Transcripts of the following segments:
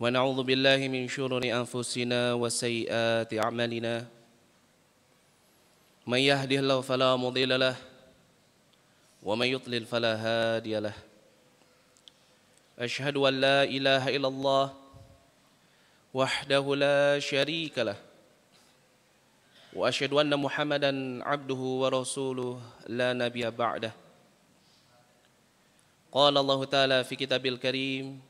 ونعوذ بالله من شرور أنفسنا وسيئات أعمالنا من يهده الله فلا مضل له ومن يضلل فلا هادي له أشهد أن لا إله إلا الله وحده لا شريك له وأشهد أن محمدا عبده ورسوله لا نبي بعده قال الله تعالى في كتاب الكريم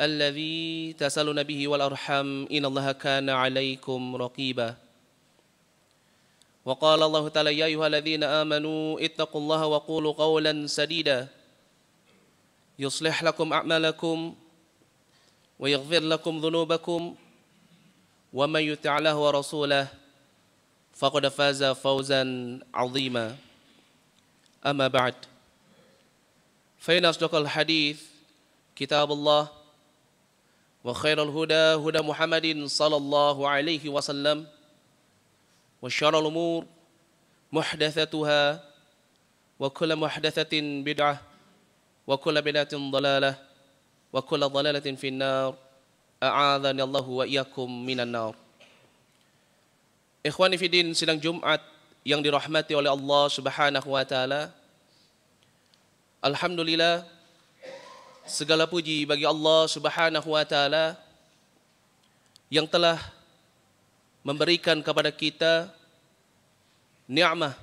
الذي تسألون به والأرحام إن الله كان عليكم رقيبا وقال الله تعالى يا أيها الذين آمنوا اتقوا الله وقولوا قولا سديدا يصلح لكم أعمالكم ويغفر لكم ذنوبكم ومن يطع الله ورسوله فقد فاز فوزا عظيما أما بعد فإن أصدق الحديث كتاب الله وخير الهدى هدى محمد صلى الله عليه وسلم وشر الأمور محدثتها وكل محدثة بدعة وكل بدعة ضلالة وكل ضلالة في النار أعاذني الله وإياكم من النار إخواني في Fidin silang جمعة yang dirahmati oleh Allah Subhanahu wa taala. Alhamdulillah Segala puji bagi Allah Subhanahu wa taala yang telah memberikan kepada kita nikmat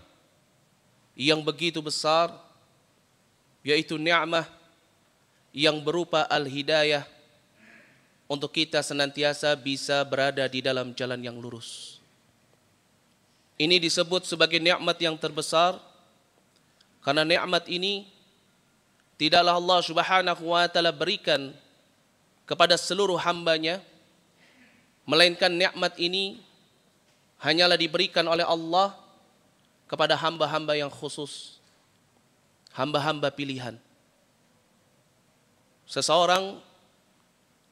yang begitu besar yaitu nikmat yang berupa al-hidayah untuk kita senantiasa bisa berada di dalam jalan yang lurus. Ini disebut sebagai nikmat yang terbesar karena nikmat ini Tidaklah Allah subhanahu wa ta'ala berikan kepada seluruh hambanya, melainkan nikmat ini hanyalah diberikan oleh Allah kepada hamba-hamba yang khusus, hamba-hamba pilihan. Seseorang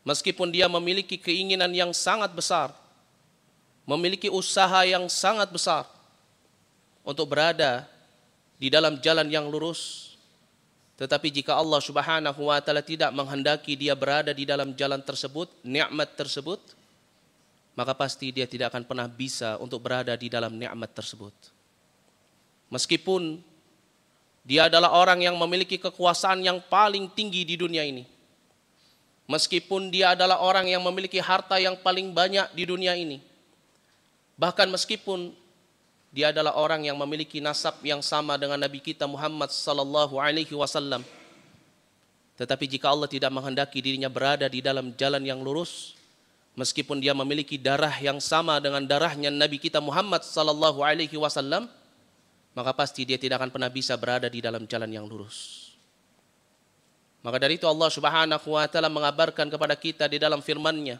meskipun dia memiliki keinginan yang sangat besar, memiliki usaha yang sangat besar untuk berada di dalam jalan yang lurus, tetapi jika Allah Subhanahu wa taala tidak menghendaki dia berada di dalam jalan tersebut, nikmat tersebut, maka pasti dia tidak akan pernah bisa untuk berada di dalam nikmat tersebut. Meskipun dia adalah orang yang memiliki kekuasaan yang paling tinggi di dunia ini. Meskipun dia adalah orang yang memiliki harta yang paling banyak di dunia ini. Bahkan meskipun dia adalah orang yang memiliki nasab yang sama dengan Nabi kita Muhammad sallallahu alaihi wasallam. Tetapi jika Allah tidak menghendaki dirinya berada di dalam jalan yang lurus, meskipun dia memiliki darah yang sama dengan darahnya Nabi kita Muhammad sallallahu alaihi wasallam, maka pasti dia tidak akan pernah bisa berada di dalam jalan yang lurus. Maka dari itu Allah Subhanahu wa taala mengabarkan kepada kita di dalam firman-Nya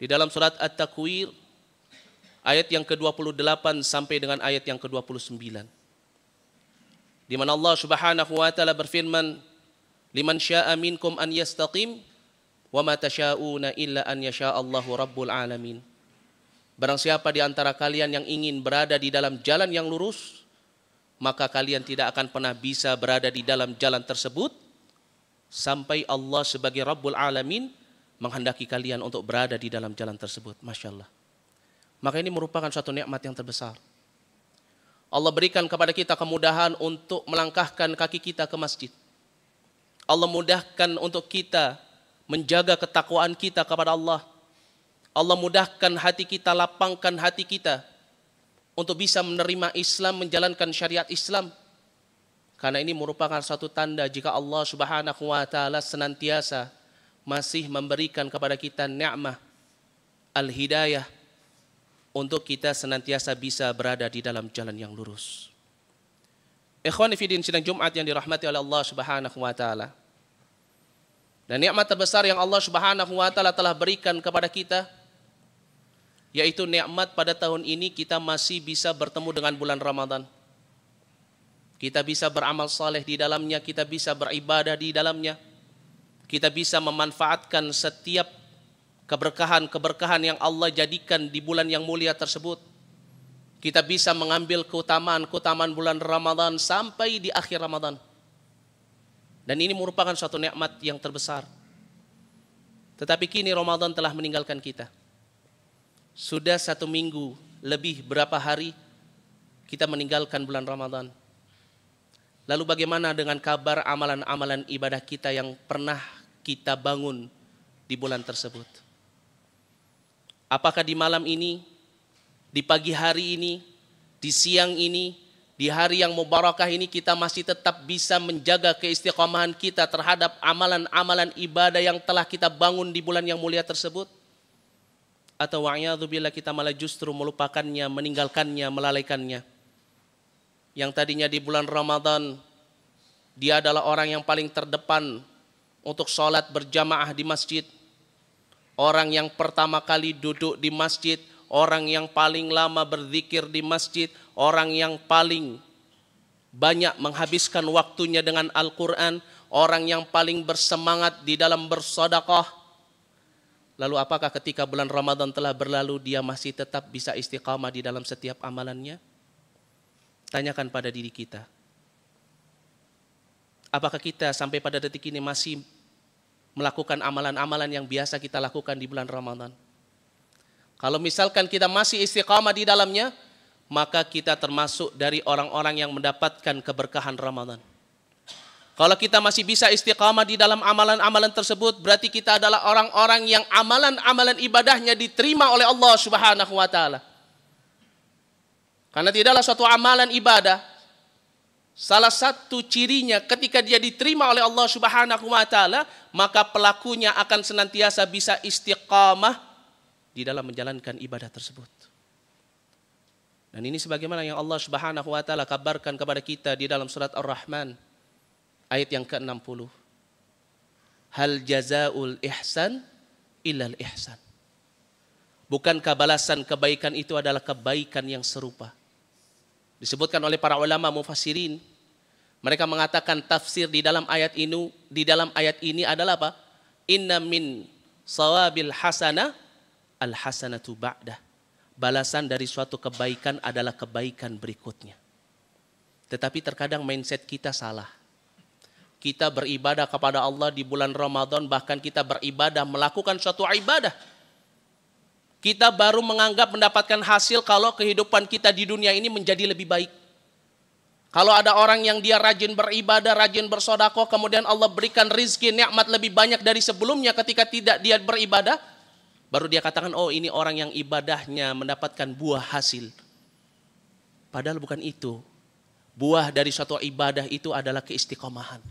di dalam surat At-Takwir ayat yang ke-28 sampai dengan ayat yang ke-29. Di mana Allah Subhanahu wa taala berfirman, "Liman syaa'a minkum an yastaqim wa ma tasyauna illa an yasha Allahu rabbul alamin." Barang siapa di antara kalian yang ingin berada di dalam jalan yang lurus, maka kalian tidak akan pernah bisa berada di dalam jalan tersebut sampai Allah sebagai Rabbul Alamin menghendaki kalian untuk berada di dalam jalan tersebut. Masya Allah. Maka ini merupakan suatu nikmat yang terbesar. Allah berikan kepada kita kemudahan untuk melangkahkan kaki kita ke masjid. Allah mudahkan untuk kita menjaga ketakwaan kita kepada Allah. Allah mudahkan hati kita, lapangkan hati kita untuk bisa menerima Islam, menjalankan syariat Islam. Karena ini merupakan suatu tanda jika Allah Subhanahu wa taala senantiasa masih memberikan kepada kita nikmat al-hidayah untuk kita senantiasa bisa berada di dalam jalan yang lurus. Ikhwan Fidin sidang Jumat yang dirahmati oleh Allah Subhanahu wa taala. Dan nikmat terbesar yang Allah Subhanahu wa taala telah berikan kepada kita yaitu nikmat pada tahun ini kita masih bisa bertemu dengan bulan Ramadan. Kita bisa beramal saleh di dalamnya, kita bisa beribadah di dalamnya. Kita bisa memanfaatkan setiap keberkahan-keberkahan yang Allah jadikan di bulan yang mulia tersebut. Kita bisa mengambil keutamaan-keutamaan bulan Ramadan sampai di akhir Ramadan. Dan ini merupakan suatu nikmat yang terbesar. Tetapi kini Ramadan telah meninggalkan kita. Sudah satu minggu lebih berapa hari kita meninggalkan bulan Ramadan. Lalu bagaimana dengan kabar amalan-amalan ibadah kita yang pernah kita bangun di bulan tersebut? Apakah di malam ini, di pagi hari ini, di siang ini, di hari yang mubarakah ini kita masih tetap bisa menjaga keistiqomahan kita terhadap amalan-amalan ibadah yang telah kita bangun di bulan yang mulia tersebut? Atau bila kita malah justru melupakannya, meninggalkannya, melalaikannya. Yang tadinya di bulan Ramadan, dia adalah orang yang paling terdepan untuk sholat berjamaah di masjid, orang yang pertama kali duduk di masjid, orang yang paling lama berzikir di masjid, orang yang paling banyak menghabiskan waktunya dengan Al-Quran, orang yang paling bersemangat di dalam bersodakoh. Lalu apakah ketika bulan Ramadan telah berlalu, dia masih tetap bisa istiqamah di dalam setiap amalannya? Tanyakan pada diri kita. Apakah kita sampai pada detik ini masih melakukan amalan-amalan yang biasa kita lakukan di bulan Ramadan. Kalau misalkan kita masih istiqamah di dalamnya, maka kita termasuk dari orang-orang yang mendapatkan keberkahan Ramadan. Kalau kita masih bisa istiqamah di dalam amalan-amalan tersebut, berarti kita adalah orang-orang yang amalan-amalan ibadahnya diterima oleh Allah Subhanahu wa taala. Karena tidaklah suatu amalan ibadah Salah satu cirinya ketika dia diterima oleh Allah Subhanahu wa taala, maka pelakunya akan senantiasa bisa istiqamah di dalam menjalankan ibadah tersebut. Dan ini sebagaimana yang Allah Subhanahu wa taala kabarkan kepada kita di dalam surat Ar-Rahman ayat yang ke-60. Hal jazaul ihsan illal ihsan. Bukankah balasan kebaikan itu adalah kebaikan yang serupa? Disebutkan oleh para ulama mufasirin. Mereka mengatakan tafsir di dalam ayat ini di dalam ayat ini adalah apa? Inna min sawabil hasana al hasanatu ba'dah. Balasan dari suatu kebaikan adalah kebaikan berikutnya. Tetapi terkadang mindset kita salah. Kita beribadah kepada Allah di bulan Ramadan, bahkan kita beribadah melakukan suatu ibadah kita baru menganggap mendapatkan hasil kalau kehidupan kita di dunia ini menjadi lebih baik. Kalau ada orang yang dia rajin beribadah, rajin bersodako, kemudian Allah berikan rizki, nikmat lebih banyak dari sebelumnya ketika tidak dia beribadah, baru dia katakan, oh ini orang yang ibadahnya mendapatkan buah hasil. Padahal bukan itu. Buah dari suatu ibadah itu adalah keistiqomahan.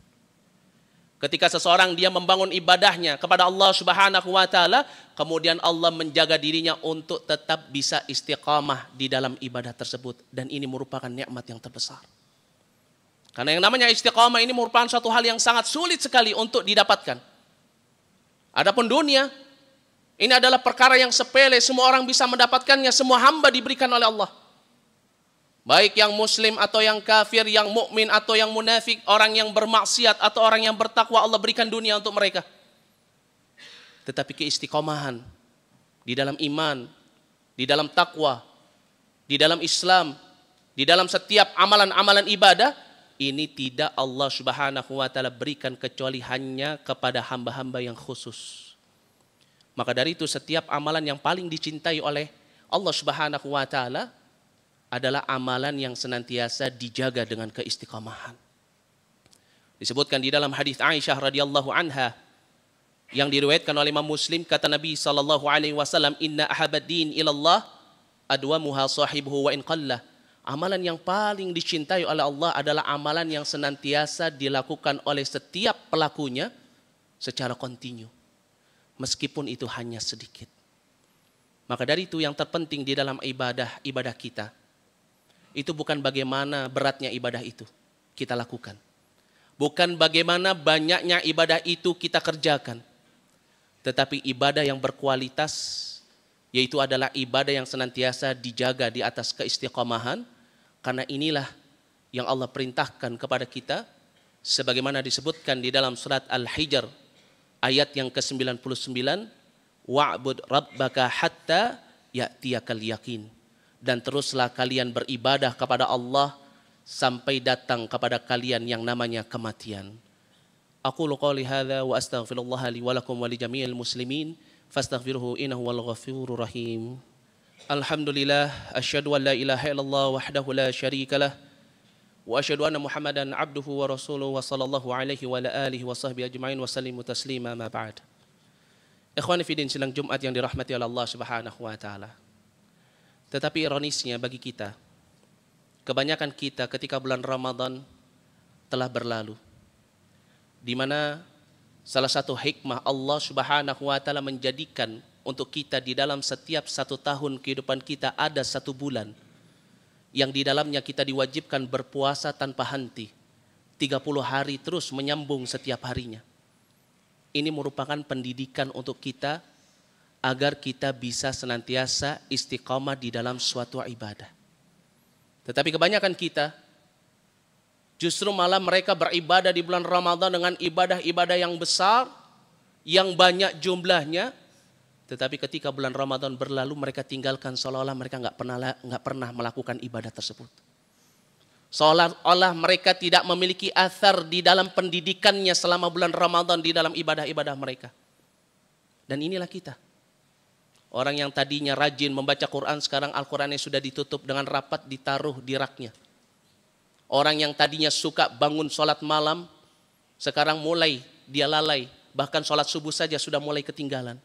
Ketika seseorang dia membangun ibadahnya kepada Allah Subhanahu wa taala, kemudian Allah menjaga dirinya untuk tetap bisa istiqamah di dalam ibadah tersebut dan ini merupakan nikmat yang terbesar. Karena yang namanya istiqamah ini merupakan suatu hal yang sangat sulit sekali untuk didapatkan. Adapun dunia, ini adalah perkara yang sepele, semua orang bisa mendapatkannya, semua hamba diberikan oleh Allah. Baik yang muslim atau yang kafir, yang mukmin atau yang munafik, orang yang bermaksiat atau orang yang bertakwa Allah berikan dunia untuk mereka. Tetapi keistiqomahan di dalam iman, di dalam takwa, di dalam Islam, di dalam setiap amalan-amalan ibadah ini tidak Allah Subhanahu wa taala berikan kecuali hanya kepada hamba-hamba yang khusus. Maka dari itu setiap amalan yang paling dicintai oleh Allah Subhanahu wa taala adalah amalan yang senantiasa dijaga dengan keistiqamahan. Disebutkan di dalam hadis Aisyah radhiyallahu anha yang diriwayatkan oleh Imam Muslim kata Nabi sallallahu alaihi wasallam inna ahabad din ilallah adwamuha sahibuhu wa in qalla. Amalan yang paling dicintai oleh Allah adalah amalan yang senantiasa dilakukan oleh setiap pelakunya secara kontinu. Meskipun itu hanya sedikit. Maka dari itu yang terpenting di dalam ibadah ibadah kita itu bukan bagaimana beratnya ibadah itu kita lakukan. Bukan bagaimana banyaknya ibadah itu kita kerjakan. Tetapi ibadah yang berkualitas yaitu adalah ibadah yang senantiasa dijaga di atas keistiqomahan karena inilah yang Allah perintahkan kepada kita sebagaimana disebutkan di dalam surat Al-Hijr ayat yang ke-99 wa'bud rabbaka hatta ya'tiyakal yakin dan teruslah kalian beribadah kepada Allah sampai datang kepada kalian yang namanya kematian. Aku qawli hadza wa astaghfirullah li wa lakum wa li jami'il muslimin fastaghfiruhu innahu wal ghafurur rahim. Alhamdulillah asyhadu an la ilaha illallah wahdahu la syarika lah wa asyhadu anna Muhammadan abduhu wa rasuluhu wa sallallahu alaihi wa ala alihi wa sahbihi ajma'in wa sallimu taslima ma ba'd. Ikhwani fi din silang Jumat yang dirahmati oleh Allah Subhanahu wa taala. Tetapi ironisnya bagi kita, kebanyakan kita ketika bulan Ramadan telah berlalu. Di mana salah satu hikmah Allah Subhanahu wa taala menjadikan untuk kita di dalam setiap satu tahun kehidupan kita ada satu bulan yang di dalamnya kita diwajibkan berpuasa tanpa henti. 30 hari terus menyambung setiap harinya. Ini merupakan pendidikan untuk kita agar kita bisa senantiasa istiqomah di dalam suatu ibadah. Tetapi kebanyakan kita justru malah mereka beribadah di bulan Ramadan dengan ibadah-ibadah yang besar, yang banyak jumlahnya, tetapi ketika bulan Ramadan berlalu mereka tinggalkan seolah-olah mereka nggak pernah nggak pernah melakukan ibadah tersebut. Seolah-olah mereka tidak memiliki athar di dalam pendidikannya selama bulan Ramadan di dalam ibadah-ibadah mereka. Dan inilah kita. Orang yang tadinya rajin membaca Quran, sekarang Al-Qurannya sudah ditutup dengan rapat ditaruh di raknya. Orang yang tadinya suka bangun sholat malam, sekarang mulai dia lalai. Bahkan sholat subuh saja sudah mulai ketinggalan.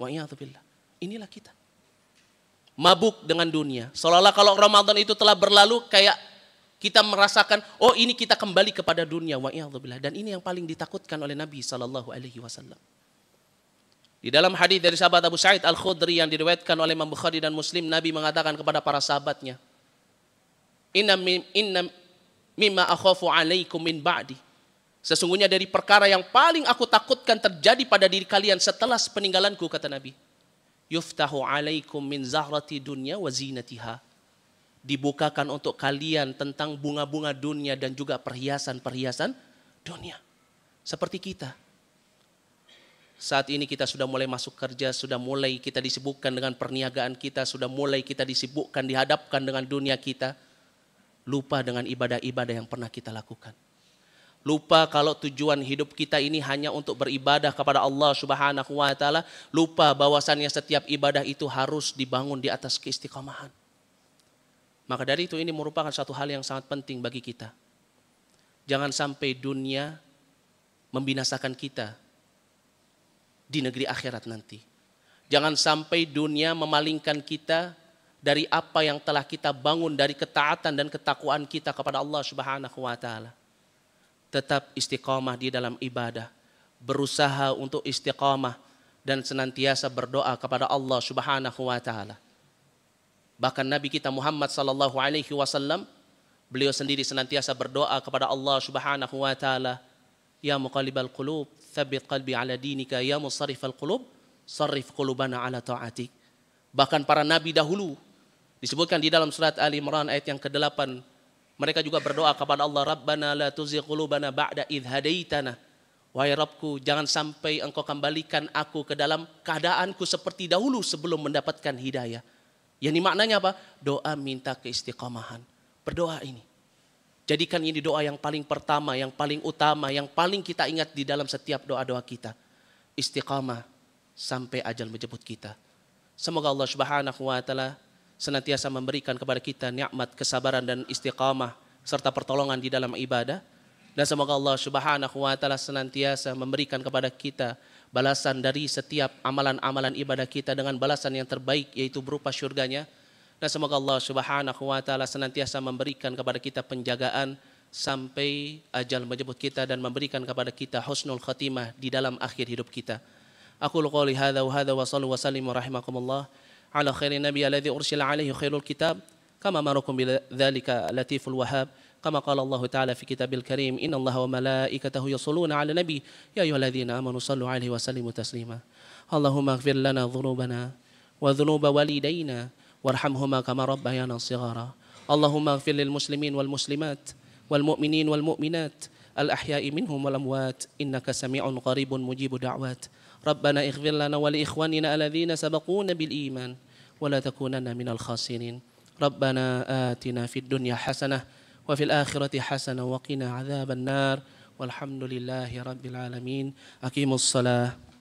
Wa'iyatubillah. Inilah kita. Mabuk dengan dunia. Seolah-olah kalau Ramadan itu telah berlalu kayak kita merasakan, oh ini kita kembali kepada dunia. Wa'iyatubillah. Dan ini yang paling ditakutkan oleh Nabi Sallallahu Alaihi Wasallam. Di dalam hadis dari sahabat Abu Sa'id Al-Khudri yang diriwayatkan oleh Imam Bukhari dan Muslim, Nabi mengatakan kepada para sahabatnya, "Inna inna mimma akhafu alaikum min ba'di." Sesungguhnya dari perkara yang paling aku takutkan terjadi pada diri kalian setelah peninggalanku kata Nabi. Yuftahu alaikum min zahrati dunya wa zinatiha. Dibukakan untuk kalian tentang bunga-bunga dunia dan juga perhiasan-perhiasan dunia. Seperti kita saat ini kita sudah mulai masuk kerja, sudah mulai kita disibukkan dengan perniagaan kita, sudah mulai kita disibukkan, dihadapkan dengan dunia kita. Lupa dengan ibadah-ibadah yang pernah kita lakukan. Lupa kalau tujuan hidup kita ini hanya untuk beribadah kepada Allah Subhanahu wa taala, lupa bahwasannya setiap ibadah itu harus dibangun di atas keistiqomahan. Maka dari itu ini merupakan satu hal yang sangat penting bagi kita. Jangan sampai dunia membinasakan kita di negeri akhirat nanti. Jangan sampai dunia memalingkan kita dari apa yang telah kita bangun dari ketaatan dan ketakwaan kita kepada Allah Subhanahu wa taala. Tetap istiqamah di dalam ibadah, berusaha untuk istiqamah dan senantiasa berdoa kepada Allah Subhanahu wa taala. Bahkan Nabi kita Muhammad sallallahu alaihi wasallam beliau sendiri senantiasa berdoa kepada Allah Subhanahu wa taala Ya muqalibal qulub, thabit qalbi ala dinika. Ya al qulub, sarif qulubana ala ta'atik. Bahkan para nabi dahulu disebutkan di dalam surat Ali Imran ayat yang ke-8 mereka juga berdoa kepada Allah Rabbana la tuzi qulubana ba'da idh hadaitana Wahai Rabbku, jangan sampai engkau kembalikan aku ke dalam keadaanku seperti dahulu sebelum mendapatkan hidayah. Yang ini maknanya apa? Doa minta keistiqamahan. Berdoa ini. Jadikan ini doa yang paling pertama, yang paling utama, yang paling kita ingat di dalam setiap doa-doa kita. Istiqamah sampai ajal menjemput kita. Semoga Allah Subhanahu wa taala senantiasa memberikan kepada kita nikmat kesabaran dan istiqamah serta pertolongan di dalam ibadah dan semoga Allah Subhanahu wa taala senantiasa memberikan kepada kita balasan dari setiap amalan-amalan ibadah kita dengan balasan yang terbaik yaitu berupa syurganya dan semoga Allah subhanahu wa ta'ala senantiasa memberikan kepada kita penjagaan sampai ajal menjemput kita dan memberikan kepada kita husnul khatimah di dalam akhir hidup kita. Aku qawli hadha wa hadha wa sallu wa sallimu rahimakumullah ala khairin nabi aladhi ursila alaihi khairul kitab kama bila bidzalika latiful wahhab كما taala fi kitabil karim inna Allah wa malaikatahu yasuluna ala nabi ya يا أيها الذين آمنوا صلوا wa وسلموا تسليما اللهم اغفر لنا ذنوبنا وذنوب والدينا وارحمهما كما ربيانا صغارا اللهم اغفر للمسلمين والمسلمات والمؤمنين والمؤمنات الأحياء منهم والأموات إنك سميع قريب مجيب دعوات ربنا اغفر لنا ولإخواننا الذين سبقونا بالإيمان ولا تكونن من الخاسرين ربنا آتنا في الدنيا حسنة وفي الآخرة حسنة وقنا عذاب النار والحمد لله رب العالمين أقيموا الصلاة